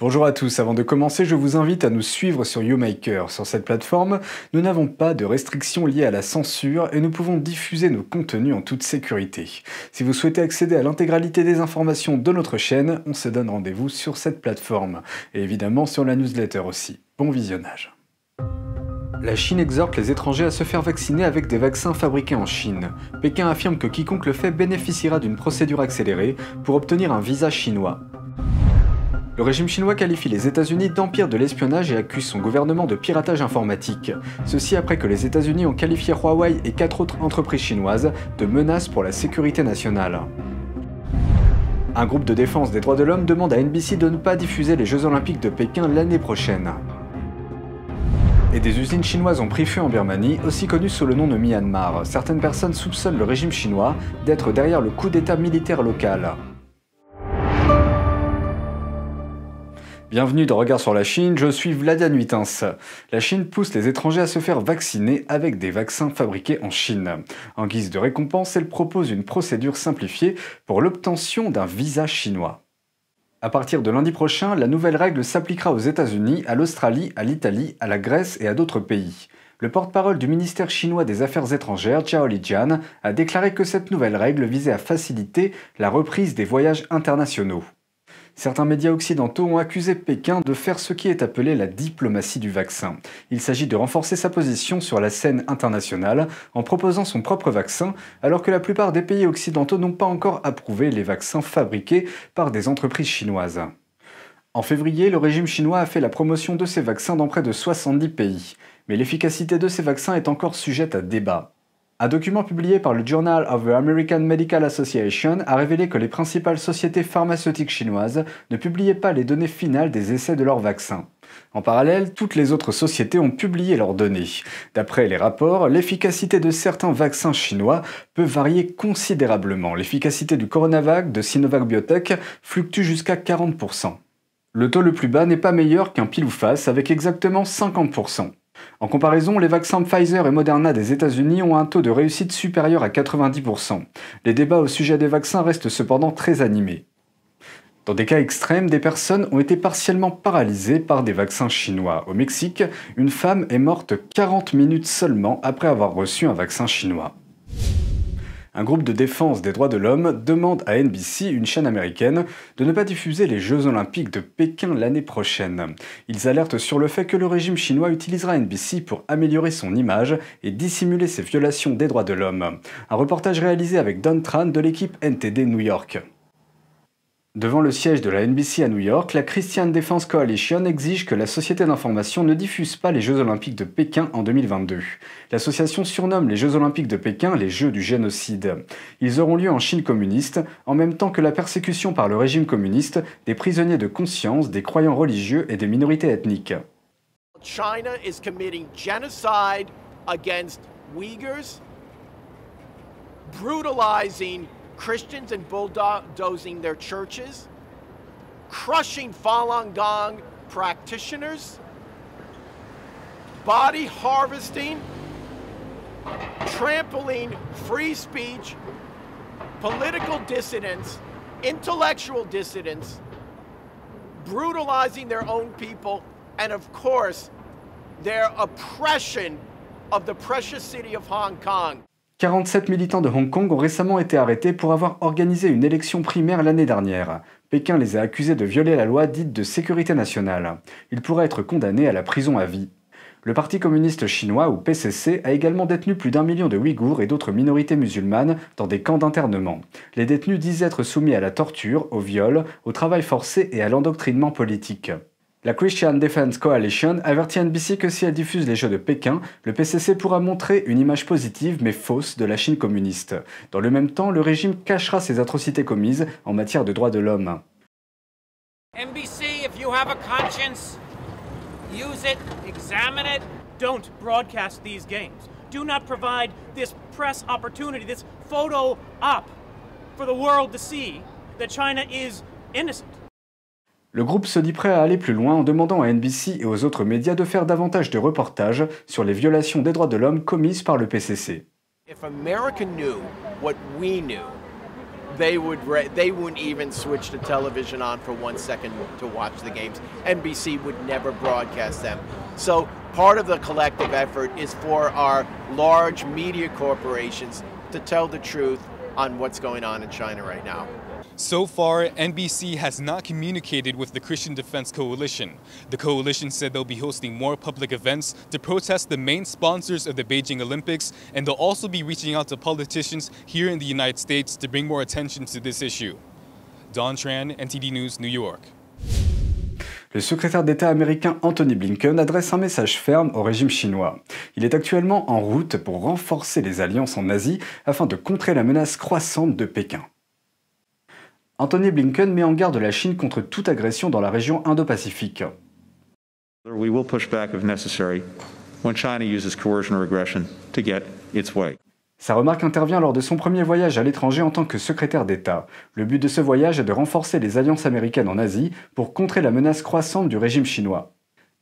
Bonjour à tous, avant de commencer, je vous invite à nous suivre sur YouMaker. Sur cette plateforme, nous n'avons pas de restrictions liées à la censure et nous pouvons diffuser nos contenus en toute sécurité. Si vous souhaitez accéder à l'intégralité des informations de notre chaîne, on se donne rendez-vous sur cette plateforme et évidemment sur la newsletter aussi. Bon visionnage. La Chine exhorte les étrangers à se faire vacciner avec des vaccins fabriqués en Chine. Pékin affirme que quiconque le fait bénéficiera d'une procédure accélérée pour obtenir un visa chinois. Le régime chinois qualifie les États-Unis d'empire de l'espionnage et accuse son gouvernement de piratage informatique. Ceci après que les États-Unis ont qualifié Huawei et quatre autres entreprises chinoises de menaces pour la sécurité nationale. Un groupe de défense des droits de l'homme demande à NBC de ne pas diffuser les Jeux Olympiques de Pékin l'année prochaine. Et des usines chinoises ont pris feu en Birmanie, aussi connue sous le nom de Myanmar. Certaines personnes soupçonnent le régime chinois d'être derrière le coup d'état militaire local. Bienvenue dans Regard sur la Chine, je suis Vladia Nuitens. La Chine pousse les étrangers à se faire vacciner avec des vaccins fabriqués en Chine. En guise de récompense, elle propose une procédure simplifiée pour l'obtention d'un visa chinois. À partir de lundi prochain, la nouvelle règle s'appliquera aux États-Unis, à l'Australie, à l'Italie, à la Grèce et à d'autres pays. Le porte-parole du ministère chinois des Affaires étrangères, Zhao Lijian, a déclaré que cette nouvelle règle visait à faciliter la reprise des voyages internationaux. Certains médias occidentaux ont accusé Pékin de faire ce qui est appelé la diplomatie du vaccin. Il s'agit de renforcer sa position sur la scène internationale en proposant son propre vaccin, alors que la plupart des pays occidentaux n'ont pas encore approuvé les vaccins fabriqués par des entreprises chinoises. En février, le régime chinois a fait la promotion de ces vaccins dans près de 70 pays. Mais l'efficacité de ces vaccins est encore sujette à débat. Un document publié par le Journal of the American Medical Association a révélé que les principales sociétés pharmaceutiques chinoises ne publiaient pas les données finales des essais de leurs vaccins. En parallèle, toutes les autres sociétés ont publié leurs données. D'après les rapports, l'efficacité de certains vaccins chinois peut varier considérablement. L'efficacité du Coronavac de Sinovac Biotech fluctue jusqu'à 40%. Le taux le plus bas n'est pas meilleur qu'un pile ou face avec exactement 50%. En comparaison, les vaccins Pfizer et Moderna des États-Unis ont un taux de réussite supérieur à 90%. Les débats au sujet des vaccins restent cependant très animés. Dans des cas extrêmes, des personnes ont été partiellement paralysées par des vaccins chinois. Au Mexique, une femme est morte 40 minutes seulement après avoir reçu un vaccin chinois un groupe de défense des droits de l'homme demande à NBC, une chaîne américaine, de ne pas diffuser les Jeux olympiques de Pékin l'année prochaine. Ils alertent sur le fait que le régime chinois utilisera NBC pour améliorer son image et dissimuler ses violations des droits de l'homme. Un reportage réalisé avec Don Tran de l'équipe NTD New York. Devant le siège de la NBC à New York, la Christian Defense Coalition exige que la société d'information ne diffuse pas les Jeux Olympiques de Pékin en 2022. L'association surnomme les Jeux Olympiques de Pékin les Jeux du génocide. Ils auront lieu en Chine communiste, en même temps que la persécution par le régime communiste des prisonniers de conscience, des croyants religieux et des minorités ethniques. China is committing genocide against Uyghurs, Christians and bulldozing their churches, crushing Falun Gong practitioners, body harvesting, trampling free speech, political dissidents, intellectual dissidents, brutalizing their own people, and of course, their oppression of the precious city of Hong Kong. 47 militants de Hong Kong ont récemment été arrêtés pour avoir organisé une élection primaire l'année dernière. Pékin les a accusés de violer la loi dite de sécurité nationale. Ils pourraient être condamnés à la prison à vie. Le Parti communiste chinois, ou PCC, a également détenu plus d'un million de Ouïghours et d'autres minorités musulmanes dans des camps d'internement. Les détenus disent être soumis à la torture, au viol, au travail forcé et à l'endoctrinement politique. La Christian Defense Coalition avertit NBC que si elle diffuse les jeux de Pékin, le PCC pourra montrer une image positive mais fausse de la Chine communiste. Dans le même temps, le régime cachera ses atrocités commises en matière de droits de l'homme. NBC, if you have a conscience, use it, examine it. Don't broadcast these games. Do not provide this press opportunity, this photo op for the world to see that China is innocent. Le groupe se dit prêt à aller plus loin en demandant à NBC et aux autres médias de faire davantage de reportages sur les violations des droits de l'homme commises par le PCC. If America knew what we knew, they would they wouldn't even switch the television on for one second to watch the games. NBC would never broadcast them. So part of the collective effort is for our large media corporations to tell the truth on what's going on in China right now. So far, NBC has not communicated with the Christian Defense Coalition. The coalition said they'll be hosting more public events to protest the main sponsors of the Beijing Olympics, and they'll also be reaching out to politicians here in the United States to bring more attention to this issue. Don Tran, NTD News, New York. Le secrétaire d'État américain Anthony Blinken adresse un message ferme au régime chinois. Il est actuellement en route pour renforcer les alliances en Asie afin de contrer la menace croissante de Pékin. Anthony Blinken met en garde la Chine contre toute agression dans la région Indo-Pacifique. Sa remarque intervient lors de son premier voyage à l'étranger en tant que secrétaire d'État. Le but de ce voyage est de renforcer les alliances américaines en Asie pour contrer la menace croissante du régime chinois.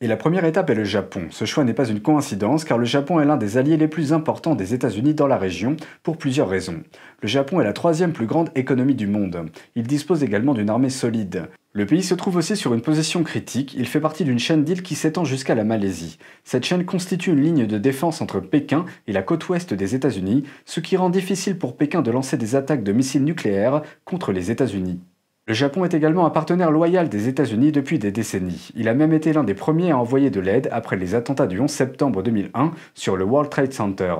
Et la première étape est le Japon. Ce choix n'est pas une coïncidence car le Japon est l'un des alliés les plus importants des États-Unis dans la région pour plusieurs raisons. Le Japon est la troisième plus grande économie du monde. Il dispose également d'une armée solide. Le pays se trouve aussi sur une position critique, il fait partie d'une chaîne d'îles qui s'étend jusqu'à la Malaisie. Cette chaîne constitue une ligne de défense entre Pékin et la côte ouest des États-Unis, ce qui rend difficile pour Pékin de lancer des attaques de missiles nucléaires contre les États-Unis. Le Japon est également un partenaire loyal des États-Unis depuis des décennies. Il a même été l'un des premiers à envoyer de l'aide après les attentats du 11 septembre 2001 sur le World Trade Center.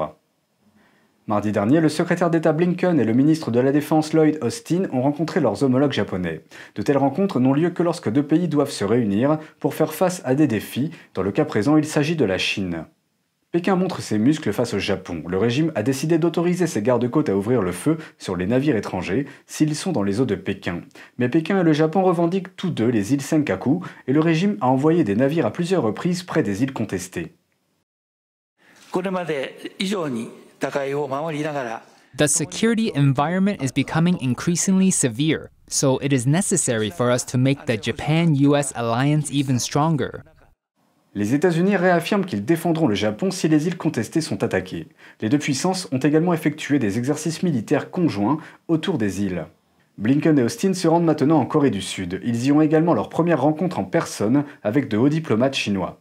Mardi dernier, le secrétaire d'État Blinken et le ministre de la Défense Lloyd Austin ont rencontré leurs homologues japonais. De telles rencontres n'ont lieu que lorsque deux pays doivent se réunir pour faire face à des défis, dans le cas présent il s'agit de la Chine. Pékin montre ses muscles face au Japon. Le régime a décidé d'autoriser ses gardes-côtes à ouvrir le feu sur les navires étrangers s'ils sont dans les eaux de Pékin. Mais Pékin et le Japon revendiquent tous deux les îles Senkaku et le régime a envoyé des navires à plusieurs reprises près des îles contestées. The security environment is becoming increasingly severe, so it is necessary for us to make the Japan US alliance even stronger. Les États-Unis réaffirment qu'ils défendront le Japon si les îles contestées sont attaquées. Les deux puissances ont également effectué des exercices militaires conjoints autour des îles. Blinken et Austin se rendent maintenant en Corée du Sud. Ils y ont également leur première rencontre en personne avec de hauts diplomates chinois.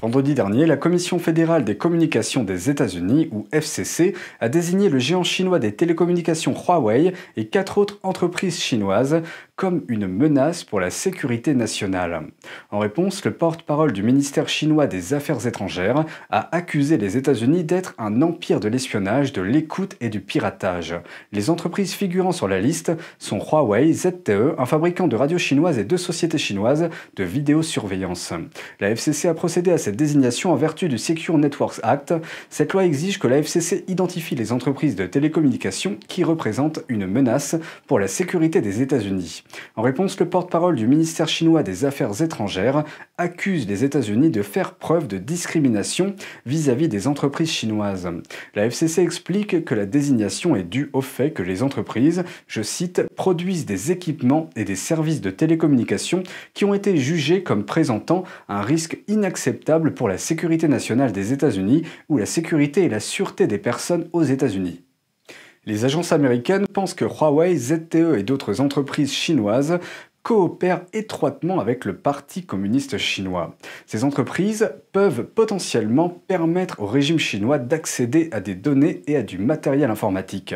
Vendredi dernier, la Commission fédérale des communications des États-Unis, ou FCC, a désigné le géant chinois des télécommunications Huawei et quatre autres entreprises chinoises comme une menace pour la sécurité nationale. En réponse, le porte-parole du ministère chinois des Affaires étrangères a accusé les États-Unis d'être un empire de l'espionnage, de l'écoute et du piratage. Les entreprises figurant sur la liste sont Huawei, ZTE, un fabricant de radios chinoises et deux sociétés chinoises de vidéosurveillance. La FCC a procédé à cette désignation en vertu du Secure Networks Act. Cette loi exige que la FCC identifie les entreprises de télécommunications qui représentent une menace pour la sécurité des États-Unis. En réponse, le porte-parole du ministère chinois des Affaires étrangères accuse les États-Unis de faire preuve de discrimination vis-à-vis des entreprises chinoises. La FCC explique que la désignation est due au fait que les entreprises, je cite, produisent des équipements et des services de télécommunications qui ont été jugés comme présentant un risque inacceptable pour la sécurité nationale des États-Unis ou la sécurité et la sûreté des personnes aux États-Unis. Les agences américaines pensent que Huawei, ZTE et d'autres entreprises chinoises coopèrent étroitement avec le Parti communiste chinois. Ces entreprises peuvent potentiellement permettre au régime chinois d'accéder à des données et à du matériel informatique.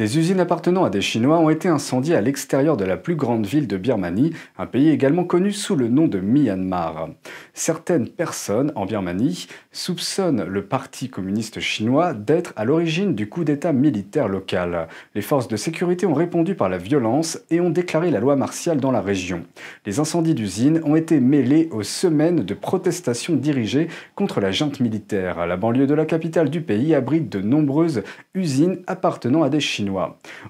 Des usines appartenant à des Chinois ont été incendiées à l'extérieur de la plus grande ville de Birmanie, un pays également connu sous le nom de Myanmar. Certaines personnes en Birmanie soupçonnent le Parti communiste chinois d'être à l'origine du coup d'État militaire local. Les forces de sécurité ont répondu par la violence et ont déclaré la loi martiale dans la région. Les incendies d'usines ont été mêlés aux semaines de protestations dirigées contre la junte militaire. La banlieue de la capitale du pays abrite de nombreuses usines appartenant à des Chinois.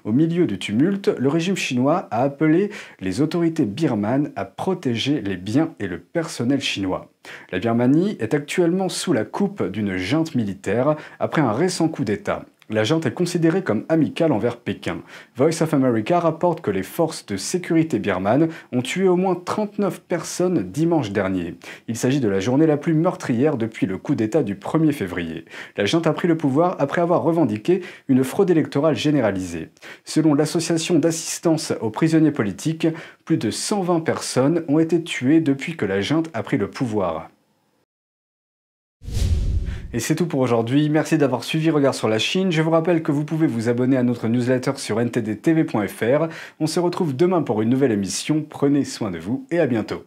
Au milieu du tumulte, le régime chinois a appelé les autorités birmanes à protéger les biens et le personnel chinois. La Birmanie est actuellement sous la coupe d'une junte militaire après un récent coup d'État. La junte est considérée comme amicale envers Pékin. Voice of America rapporte que les forces de sécurité birmanes ont tué au moins 39 personnes dimanche dernier. Il s'agit de la journée la plus meurtrière depuis le coup d'État du 1er février. La junte a pris le pouvoir après avoir revendiqué une fraude électorale généralisée. Selon l'association d'assistance aux prisonniers politiques, plus de 120 personnes ont été tuées depuis que la junte a pris le pouvoir. Et c'est tout pour aujourd'hui. Merci d'avoir suivi Regard sur la Chine. Je vous rappelle que vous pouvez vous abonner à notre newsletter sur ntdtv.fr. On se retrouve demain pour une nouvelle émission. Prenez soin de vous et à bientôt.